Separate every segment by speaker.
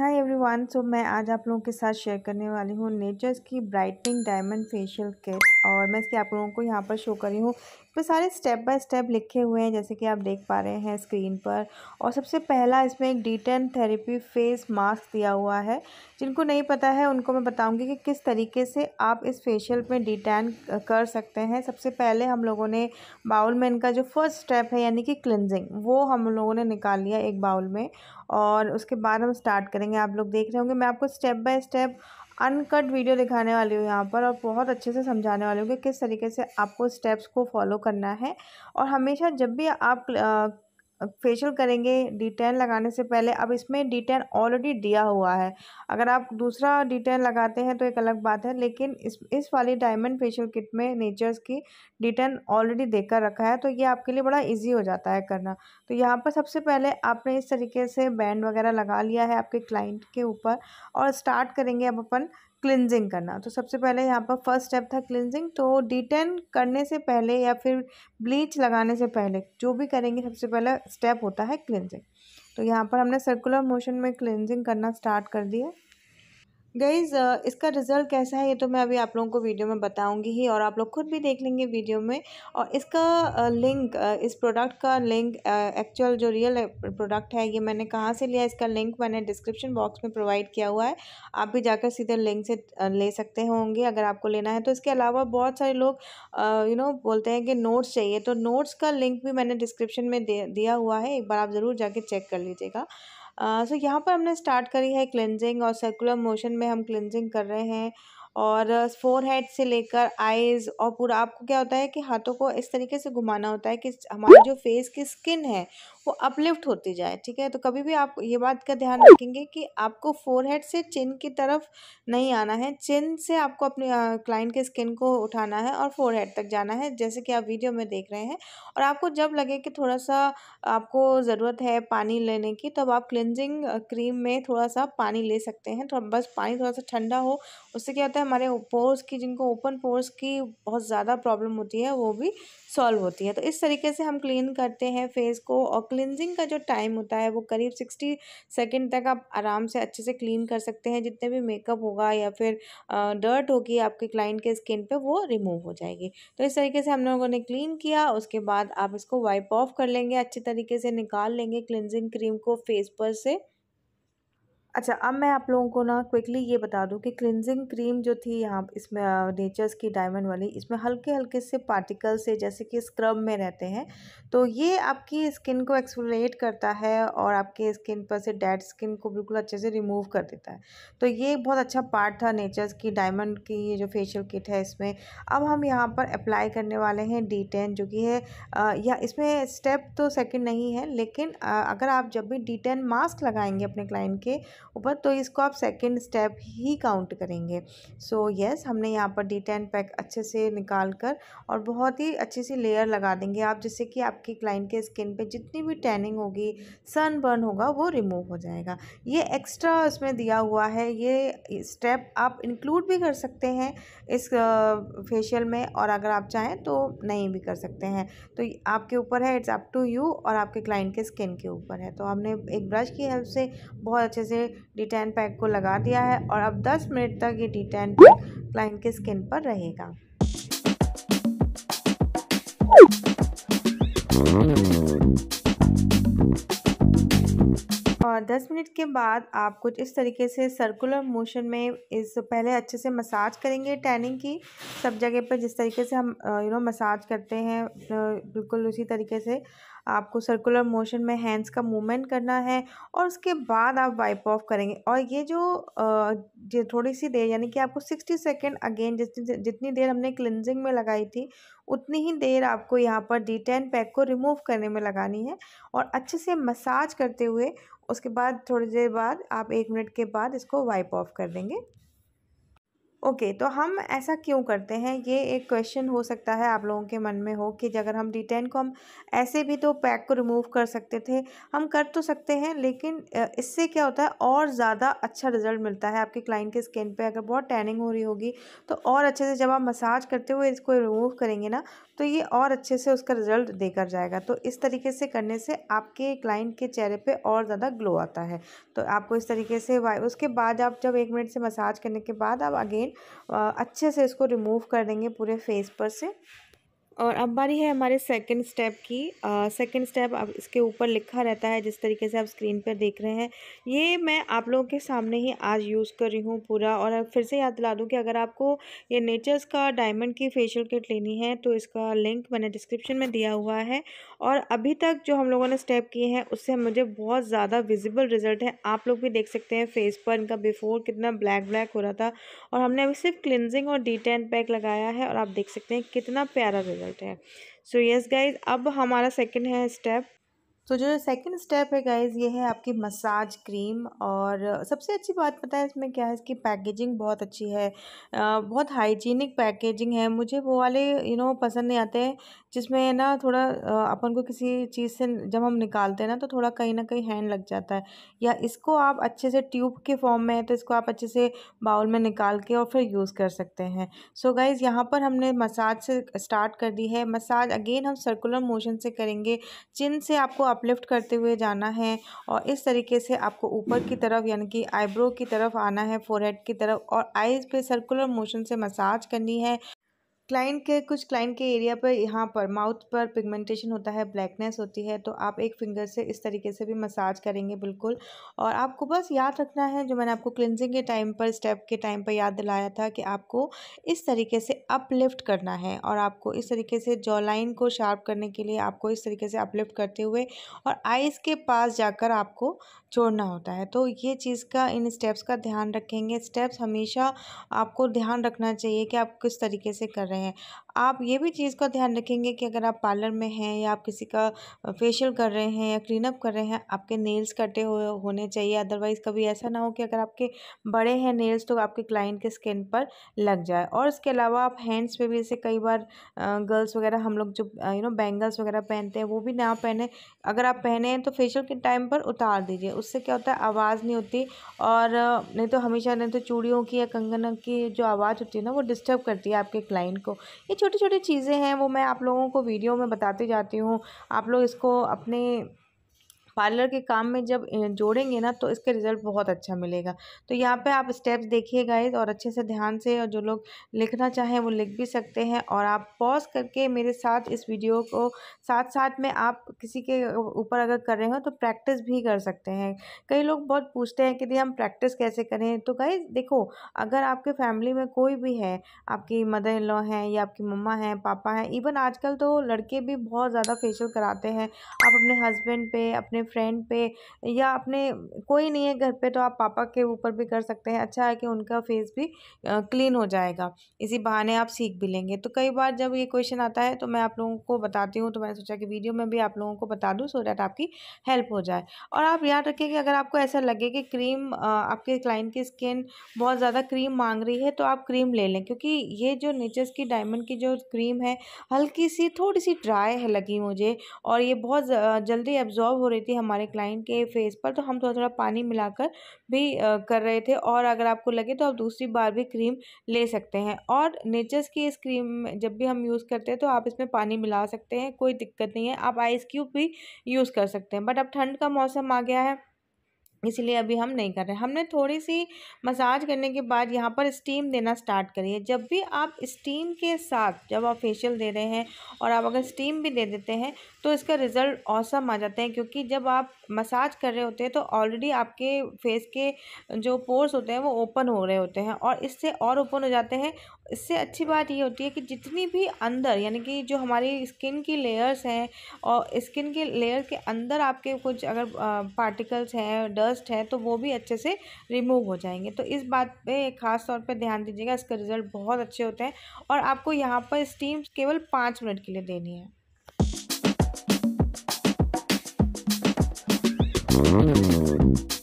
Speaker 1: Hi everyone so मैं आज आप लोगों के साथ शेयर करने वाली हूँ नेचर्स की ब्राइटनिंग डायमंड फेशियल किट और मैं इसकी आप लोगों को यहाँ पर शो कर रही हूँ इसमें सारे स्टेप बाय स्टेप लिखे हुए हैं जैसे कि आप देख पा रहे हैं स्क्रीन पर और सबसे पहला इसमें एक डिटेन थेरेपी फेस मास्क दिया हुआ है जिनको नहीं पता है उनको मैं बताऊंगी कि किस तरीके से आप इस फेशियल में डिटेन कर सकते हैं सबसे पहले हम लोगों ने बाउल में इनका जो फर्स्ट स्टेप है यानी कि क्लिनजिंग वो हम लोगों ने निकाल लिया एक बाउल में और उसके बाद हम स्टार्ट करेंगे आप लोग देख रहे होंगे मैं आपको step by step uncut video दिखाने वाली हूँ यहाँ पर और बहुत अच्छे से समझाने वाली हूँ कि किस तरीके से आपको स्टेप्स को फॉलो करना है और हमेशा जब भी आप फेशियल करेंगे डिटेन लगाने से पहले अब इसमें डिटेन ऑलरेडी दिया हुआ है अगर आप दूसरा डिटेन लगाते हैं तो एक अलग बात है लेकिन इस इस वाली डायमंड फेशियल किट में नेचर्स की डिटेन ऑलरेडी देकर रखा है तो ये आपके लिए बड़ा ईजी हो जाता है करना तो यहाँ पर सबसे पहले आपने इस तरीके से बैंड वगैरह लगा लिया है आपके क्लाइंट के ऊपर और स्टार्ट करेंगे अब अपन क्लिनजिंग करना तो सबसे पहले यहाँ पर फर्स्ट स्टेप था क्लिनजिंग तो डिटेन करने से पहले या फिर ब्लीच लगाने से पहले जो भी करेंगे सबसे पहला स्टेप होता है क्लिनजिंग तो यहाँ पर हमने सर्कुलर मोशन में क्लिनजिंग करना स्टार्ट कर दिया गईज़ uh, इसका रिज़ल्ट कैसा है ये तो मैं अभी आप लोगों को वीडियो में बताऊंगी ही और आप लोग खुद भी देख लेंगे वीडियो में और इसका लिंक uh, uh, इस प्रोडक्ट का लिंक एक्चुअल जो रियल प्रोडक्ट है ये मैंने कहाँ से लिया इसका लिंक मैंने डिस्क्रिप्शन बॉक्स में प्रोवाइड किया हुआ है आप भी जाकर सीधे लिंक से ले सकते होंगे अगर आपको लेना है तो इसके अलावा बहुत सारे लोग यू नो बोलते हैं कि नोट्स चाहिए तो नोट्स का लिंक भी मैंने डिस्क्रिप्शन में दे दिया हुआ है एक बार आप ज़रूर जाके चेक कर लीजिएगा सो यहाँ पर हमने स्टार्ट करी है क्लिनजिंग और सर्कुलर मोशन में हम क्लिनजिंग कर रहे हैं और फोर हेड से लेकर आईज और पूरा आपको क्या होता है कि हाथों को इस तरीके से घुमाना होता है कि हमारे जो फेस की स्किन है वो अपलिफ्ट होती जाए ठीक है तो कभी भी आप ये बात का ध्यान रखेंगे कि आपको फोर हेड से चिन की तरफ नहीं आना है चिन से आपको अपने क्लाइंट के स्किन को उठाना है और फोर हेड तक जाना है जैसे कि आप वीडियो में देख रहे हैं और आपको जब लगे कि थोड़ा सा आपको ज़रूरत है पानी लेने की तब आप क्लिनजिंग क्रीम में थोड़ा सा पानी ले सकते हैं थोड़ा बस पानी थोड़ा सा ठंडा हो उससे क्या होता है हमारे पोर्स की जिनको ओपन पोर्स की बहुत ज़्यादा प्रॉब्लम होती है वो भी सॉल्व होती है तो इस तरीके से हम क्लीन करते हैं फेस को और क्लिनजिंग का जो टाइम होता है वो करीब सिक्सटी सेकेंड तक आप आराम से अच्छे से क्लीन कर सकते हैं जितने भी मेकअप होगा या फिर डर्ट होगी आपके क्लाइंट के स्किन पर वो रिमूव हो जाएगी तो इस तरीके से हम लोगों ने क्लीन किया उसके बाद आप इसको वाइप ऑफ कर लेंगे अच्छे तरीके से निकाल लेंगे क्लिनजिंग क्रीम को फेस पर से अच्छा अब मैं आप लोगों को ना क्विकली ये बता दूं कि क्लिनजिंग क्रीम जो थी यहाँ इसमें नेचर्स की डायमंड वाली इसमें हल्के हल्के से पार्टिकल से जैसे कि स्क्रब में रहते हैं तो ये आपकी स्किन को एक्सफोलिएट करता है और आपके स्किन पर से डेड स्किन को बिल्कुल अच्छे से रिमूव कर देता है तो ये बहुत अच्छा पार्ट था नेचर्स की डायमंड की ये जो फेशियल किट है इसमें अब हम यहाँ पर अप्लाई करने वाले हैं डी टेन जो कि है या इसमें स्टेप तो सेकेंड नहीं है लेकिन अगर आप जब भी डी टेन मास्क लगाएंगे अपने क्लाइंट के ऊपर तो इसको आप सेकेंड स्टेप ही काउंट करेंगे सो so, येस yes, हमने यहाँ पर डी टेन पैक अच्छे से निकाल कर और बहुत ही अच्छी सी लेयर लगा देंगे आप जिससे कि आपकी क्लाइंट के स्किन पे जितनी भी टैनिंग होगी सनबर्न होगा वो रिमूव हो जाएगा ये एक्स्ट्रा इसमें दिया हुआ है ये स्टेप आप इंक्लूड भी कर सकते हैं इस फेशियल में और अगर आप चाहें तो नहीं भी कर सकते हैं तो आपके ऊपर है इट्स अप टू यू और आपके क्लाइंट के स्किन के ऊपर है तो हमने एक ब्रश की हेल्प से बहुत अच्छे से डिटेन पैक को लगा दिया है और अब 10 मिनट तक ये डिटेन पैक क्लाइंट के स्किन पर रहेगा और 10 मिनट के बाद आप कुछ इस तरीके से सर्कुलर मोशन में इस पहले अच्छे से मसाज करेंगे टैनिंग की सब जगह पर जिस तरीके से हम यू नो मसाज करते हैं बिल्कुल उसी तरीके से आपको सर्कुलर मोशन में हैंड्स का मूवमेंट करना है और उसके बाद आप वाइप ऑफ करेंगे और ये जो ये थोड़ी सी देर यानी कि आपको सिक्सटी सेकेंड अगेन जितनी जितनी देर हमने क्लिनजिंग में लगाई थी उतनी ही देर आपको यहाँ पर डी टेन पैक को रिमूव करने में लगानी है और अच्छे से मसाज करते हुए उसके बाद थोड़ी देर बाद आप एक मिनट के बाद इसको वाइप ऑफ कर देंगे ओके okay, तो हम ऐसा क्यों करते हैं ये एक क्वेश्चन हो सकता है आप लोगों के मन में हो कि अगर हम डिटेन को हम ऐसे भी तो पैक को रिमूव कर सकते थे हम कर तो सकते हैं लेकिन इससे क्या होता है और ज़्यादा अच्छा रिजल्ट मिलता है आपके क्लाइंट के स्किन पे अगर बहुत टैनिंग हो रही होगी तो और अच्छे से जब आप मसाज करते हुए इसको रिमूव करेंगे ना तो ये और अच्छे से उसका रिजल्ट देकर जाएगा तो इस तरीके से करने से आपके क्लाइंट के चेहरे पर और ज़्यादा ग्लो आता है तो आपको इस तरीके से उसके बाद आप जब एक मिनट से मसाज करने के बाद आप अगेन अच्छे से इसको रिमूव कर देंगे पूरे फेस पर से और अब बारी है हमारे सेकंड स्टेप की सेकंड स्टेप अब इसके ऊपर लिखा रहता है जिस तरीके से आप स्क्रीन पर देख रहे हैं ये मैं आप लोगों के सामने ही आज यूज़ कर रही हूँ पूरा और फिर से याद दिला दूँ कि अगर आपको ये नेचर्स का डायमंड की फेशियल किट लेनी है तो इसका लिंक मैंने डिस्क्रिप्शन में दिया हुआ है और अभी तक जो हम लोगों ने स्टेप किए हैं उससे मुझे बहुत ज़्यादा विजिबल रिजल्ट है आप लोग भी देख सकते हैं फेस पर इनका बिफोर कितना ब्लैक ब्लैक हो रहा था और हमने अभी सिर्फ क्लिनजिंग और डी पैक लगाया है और आप देख सकते हैं कितना प्यारा रिजल्ट रिजल्ट है सो यस गाइज अब हमारा सेकेंड है स्टेप तो जो सेकंड स्टेप है गाइज़ ये है आपकी मसाज क्रीम और सबसे अच्छी बात पता है इसमें क्या है इसकी पैकेजिंग बहुत अच्छी है बहुत हाइजीनिक पैकेजिंग है मुझे वो वाले यू नो पसंद नहीं आते हैं जिसमें ना थोड़ा अपन को किसी चीज़ से जब हम निकालते हैं ना तो थोड़ा कहीं ना कहीं हैंड लग जाता है या इसको आप अच्छे से ट्यूब के फॉर्म में है तो इसको आप अच्छे से बाउल में निकाल के और फिर यूज़ कर सकते हैं सो गाइज़ यहाँ पर हमने मसाज से स्टार्ट कर दी है मसाज अगेन हम सर्कुलर मोशन से करेंगे चिन से आपको अपलिफ्ट करते हुए जाना है और इस तरीके से आपको ऊपर की तरफ यानी कि आईब्रो की तरफ आना है फोरहेड की तरफ और आईज पे सर्कुलर मोशन से मसाज करनी है क्लाइंट के कुछ क्लाइंट के एरिया पर यहाँ पर माउथ पर पिगमेंटेशन होता है ब्लैकनेस होती है तो आप एक फिंगर से इस तरीके से भी मसाज करेंगे बिल्कुल और आपको बस याद रखना है जो मैंने आपको क्लिनजिंग के टाइम पर स्टेप के टाइम पर याद दिलाया था कि आपको इस तरीके से अपलिफ्ट करना है और आपको इस तरीके से जॉलाइन लाइन को शार्प करने के लिए आपको इस तरीके से अपलिफ्ट करते हुए और आइज़ के पास जाकर आपको छोड़ना होता है तो ये चीज़ का इन स्टेप्स का ध्यान रखेंगे स्टेप्स हमेशा आपको ध्यान रखना चाहिए कि आप किस तरीके से कर रहे हैं हैं आप ये भी चीज़ का ध्यान रखेंगे कि अगर आप पार्लर में हैं या आप किसी का फेशियल कर रहे हैं या क्लीनअप कर रहे हैं आपके नेल्स कटे हो, होने चाहिए अदरवाइज़ कभी ऐसा ना हो कि अगर आपके बड़े हैं नेल्स तो आपके क्लाइंट के स्किन पर लग जाए और इसके अलावा आप हैंड्स पे भी जैसे कई बार गर्ल्स वगैरह हम लोग जो यू नो बैंगल्स वगैरह पहनते हैं वो भी ना पहने अगर आप पहने हैं तो फेशियल के टाइम पर उतार दीजिए उससे क्या होता है आवाज़ नहीं होती और नहीं तो हमेशा नहीं तो चूड़ियों की या कंगन की जो आवाज़ होती है ना वो डिस्टर्ब करती है आपके क्लाइंट को ये छोटी छोटी चीज़ें हैं वो मैं आप लोगों को वीडियो में बताती जाती हूँ आप लोग इसको अपने पार्लर के काम में जब जोड़ेंगे ना तो इसका रिज़ल्ट बहुत अच्छा मिलेगा तो यहाँ पे आप स्टेप्स देखिए गाइज और अच्छे से ध्यान से और जो लोग लिखना चाहें वो लिख भी सकते हैं और आप पॉज करके मेरे साथ इस वीडियो को साथ साथ में आप किसी के ऊपर अगर कर रहे हो तो प्रैक्टिस भी कर सकते हैं कई लोग बहुत पूछते हैं कि दी हम प्रैक्टिस कैसे करें तो गाइज देखो अगर आपके फैमिली में कोई भी है आपकी मदर इन लॉ हैं या आपकी मम्मा हैं पापा हैं इवन आजकल तो लड़के भी बहुत ज़्यादा फेशियल कराते हैं आप अपने हस्बैंड पे अपने अपने फ्रेंड पे या अपने कोई नहीं है घर पे तो आप पापा के ऊपर भी कर सकते हैं अच्छा है कि उनका फेस भी क्लीन हो जाएगा इसी बहाने आप सीख भी लेंगे तो कई बार जब ये क्वेश्चन आता है तो मैं आप लोगों को बताती हूँ तो मैंने सोचा कि वीडियो में भी आप लोगों को बता दूँ सो डैट आपकी हेल्प हो जाए और आप याद रखें कि अगर आपको ऐसा लगे कि क्रीम आपके क्लाइंट की स्किन बहुत ज़्यादा क्रीम मांग रही है तो आप क्रीम ले लें क्योंकि ये जो नेचर्स की डायमंड की जो क्रीम है हल्की सी थोड़ी सी ड्राई है लगी मुझे और ये बहुत जल्दी एब्जॉर्ब हो रही थी थी हमारे क्लाइंट के फेस पर तो हम थोड़ा थोड़ा पानी मिलाकर भी कर रहे थे और अगर आपको लगे तो आप दूसरी बार भी क्रीम ले सकते हैं और नेचर्स की इस क्रीम जब भी हम यूज़ करते हैं तो आप इसमें पानी मिला सकते हैं कोई दिक्कत नहीं है आप आइस क्यूब भी यूज़ कर सकते हैं बट अब ठंड का मौसम आ गया है इसलिए अभी हम नहीं कर रहे हमने थोड़ी सी मसाज करने के बाद यहाँ पर स्टीम देना स्टार्ट करिए जब भी आप स्टीम के साथ जब आप फेशियल दे रहे हैं और आप अगर स्टीम भी दे देते हैं तो इसका रिज़ल्ट औसम आ जाते हैं क्योंकि जब आप मसाज कर रहे होते हैं तो ऑलरेडी आपके फेस के जो पोर्स होते हैं वो ओपन हो रहे होते हैं और इससे और ओपन हो जाते हैं इससे अच्छी बात ये होती है कि जितनी भी अंदर यानी कि जो हमारी स्किन की लेयर्स हैं और स्किन के लेयर के अंदर आपके कुछ अगर पार्टिकल्स हैं डस्ट है तो वो भी अच्छे से रिमूव हो जाएंगे तो इस बात पे खास तौर पे ध्यान दीजिएगा इसके रिज़ल्ट बहुत अच्छे होते हैं और आपको यहाँ पर स्टीम केवल पाँच मिनट के लिए देनी है Thank you.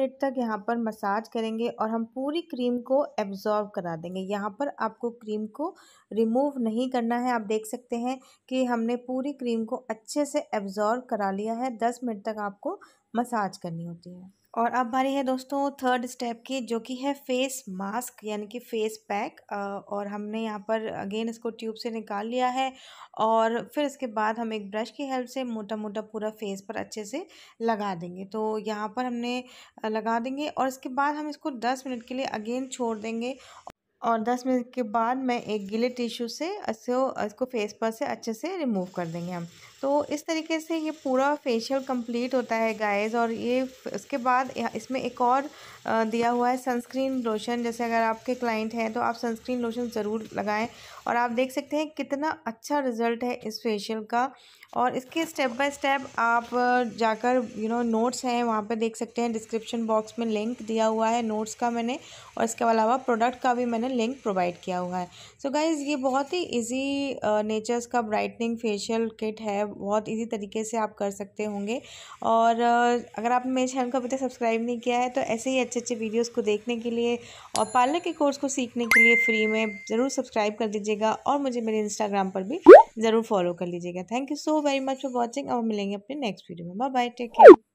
Speaker 1: मिनट तक यहाँ पर मसाज करेंगे और हम पूरी क्रीम को एब्ज़ॉर्व करा देंगे यहाँ पर आपको क्रीम को रिमूव नहीं करना है आप देख सकते हैं कि हमने पूरी क्रीम को अच्छे से एब्ज़ॉर्व करा लिया है दस मिनट तक आपको मसाज करनी होती है और अब बारी है दोस्तों थर्ड स्टेप की जो कि है फेस मास्क यानी कि फेस पैक और हमने यहाँ पर अगेन इसको ट्यूब से निकाल लिया है और फिर इसके बाद हम एक ब्रश की हेल्प से मोटा मोटा पूरा फेस पर अच्छे से लगा देंगे तो यहाँ पर हमने लगा देंगे और इसके बाद हम इसको दस मिनट के लिए अगेन छोड़ देंगे और दस मिनट के बाद मैं एक गीले टिश्यू से इसको फेस पर से अच्छे से रिमूव कर देंगे हम तो इस तरीके से ये पूरा फेशियल कंप्लीट होता है गाइस और ये इसके बाद इसमें एक और दिया हुआ है सनस्क्रीन लोशन जैसे अगर आपके क्लाइंट हैं तो आप सनस्क्रीन लोशन ज़रूर लगाएं और आप देख सकते हैं कितना अच्छा रिज़ल्ट है इस फेशियल का और इसके स्टेप बाय स्टेप आप जाकर यू नो नोट्स हैं वहाँ पर देख सकते हैं डिस्क्रिप्शन बॉक्स में लिंक दिया हुआ है नोट्स का मैंने और इसके अलावा प्रोडक्ट का भी मैंने लिंक प्रोवाइड किया हुआ है सो so गाइज़ ये बहुत ही ईजी नेचर्स का ब्राइटनिंग फेशियल किट है बहुत इजी तरीके से आप कर सकते होंगे और अगर आपने मेरे चैनल को अभी तक सब्सक्राइब नहीं किया है तो ऐसे ही अच्छे अच्छे वीडियोस को देखने के लिए और पार्लर के कोर्स को सीखने के लिए फ्री में ज़रूर सब्सक्राइब कर दीजिएगा और मुझे मेरे इंस्टाग्राम पर भी ज़रूर फॉलो कर लीजिएगा thank you so very much for watching और मिलेंगे अपने नेक्स्ट वीडियो में बाय बाय टेक केयर